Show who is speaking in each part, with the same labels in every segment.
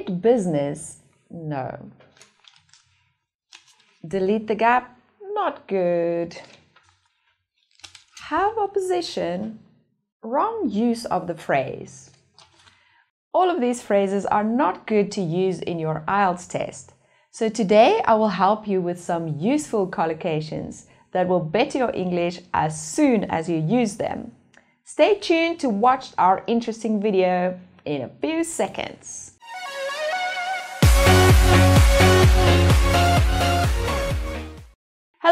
Speaker 1: Create business? No. Delete the gap? Not good. Have opposition? Wrong use of the phrase. All of these phrases are not good to use in your IELTS test. So today I will help you with some useful collocations that will better your English as soon as you use them. Stay tuned to watch our interesting video in a few seconds.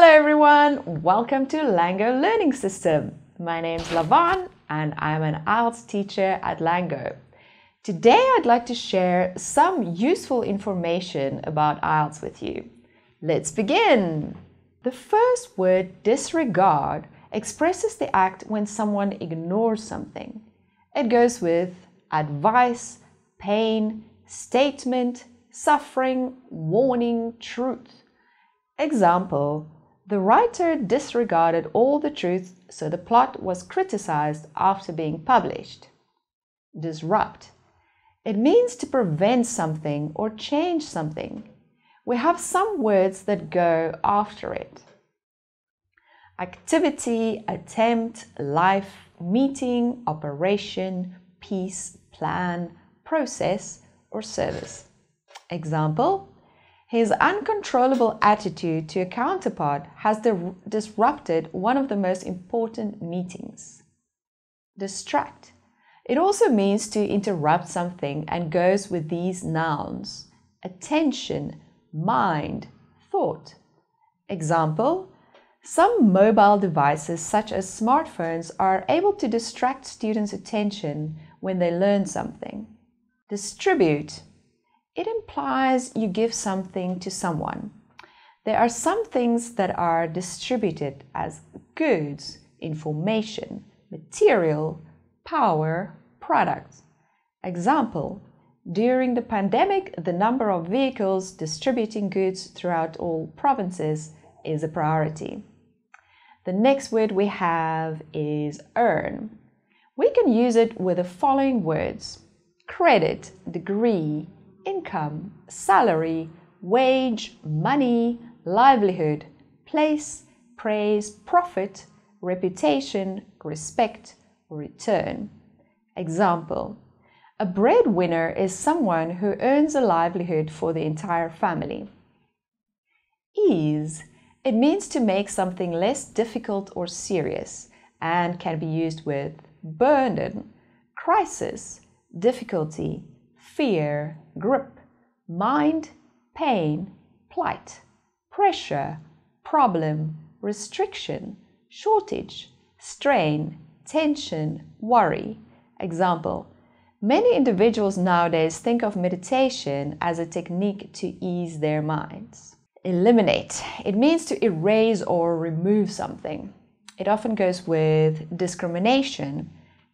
Speaker 1: Hello everyone, welcome to Lango Learning System. My name is Lavan and I'm an IELTS teacher at Lango. Today I'd like to share some useful information about IELTS with you. Let's begin! The first word, disregard, expresses the act when someone ignores something. It goes with advice, pain, statement, suffering, warning, truth. Example the writer disregarded all the truth, so the plot was criticized after being published. Disrupt. It means to prevent something or change something. We have some words that go after it activity, attempt, life, meeting, operation, peace, plan, process, or service. Example his uncontrollable attitude to a counterpart has disrupted one of the most important meetings. Distract. It also means to interrupt something and goes with these nouns attention, mind, thought. Example Some mobile devices, such as smartphones, are able to distract students' attention when they learn something. Distribute it implies you give something to someone. There are some things that are distributed as goods, information, material, power, products. Example, during the pandemic, the number of vehicles distributing goods throughout all provinces is a priority. The next word we have is earn. We can use it with the following words credit, degree, income, salary, wage, money, livelihood, place, praise, profit, reputation, respect, return. Example A breadwinner is someone who earns a livelihood for the entire family. Ease. It means to make something less difficult or serious and can be used with burden, crisis, difficulty, fear, grip, mind, pain, plight, pressure, problem, restriction, shortage, strain, tension, worry. Example Many individuals nowadays think of meditation as a technique to ease their minds. Eliminate. It means to erase or remove something. It often goes with discrimination,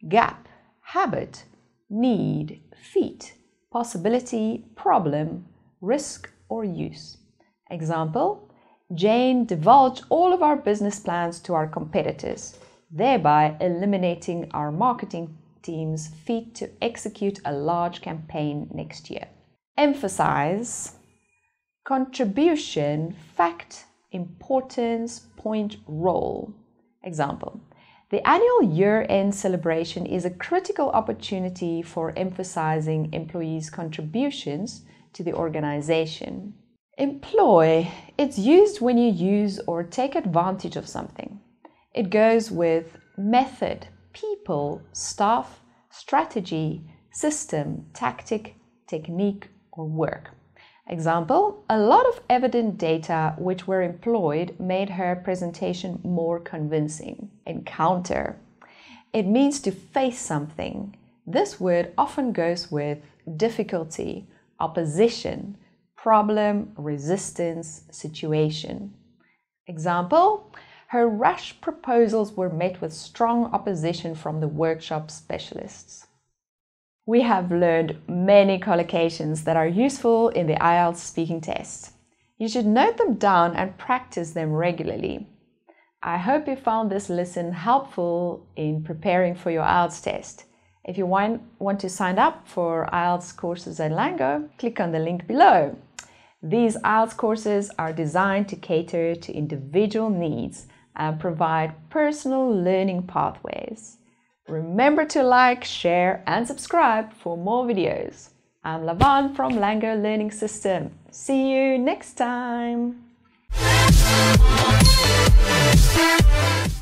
Speaker 1: gap, habit, need, feet possibility, problem, risk, or use. Example Jane divulged all of our business plans to our competitors, thereby eliminating our marketing team's feet to execute a large campaign next year. Emphasize contribution, fact, importance, point, role. Example the annual year end celebration is a critical opportunity for emphasizing employees' contributions to the organization. Employ, it's used when you use or take advantage of something. It goes with method, people, staff, strategy, system, tactic, technique, or work. Example, a lot of evident data which were employed made her presentation more convincing encounter. It means to face something. This word often goes with difficulty, opposition, problem, resistance, situation. Example Her rash proposals were met with strong opposition from the workshop specialists. We have learned many collocations that are useful in the IELTS speaking test. You should note them down and practice them regularly. I hope you found this lesson helpful in preparing for your IELTS test. If you want to sign up for IELTS courses at Lango, click on the link below. These IELTS courses are designed to cater to individual needs and provide personal learning pathways. Remember to like, share and subscribe for more videos. I'm Lavan from Lango Learning System. See you next time! スイッチ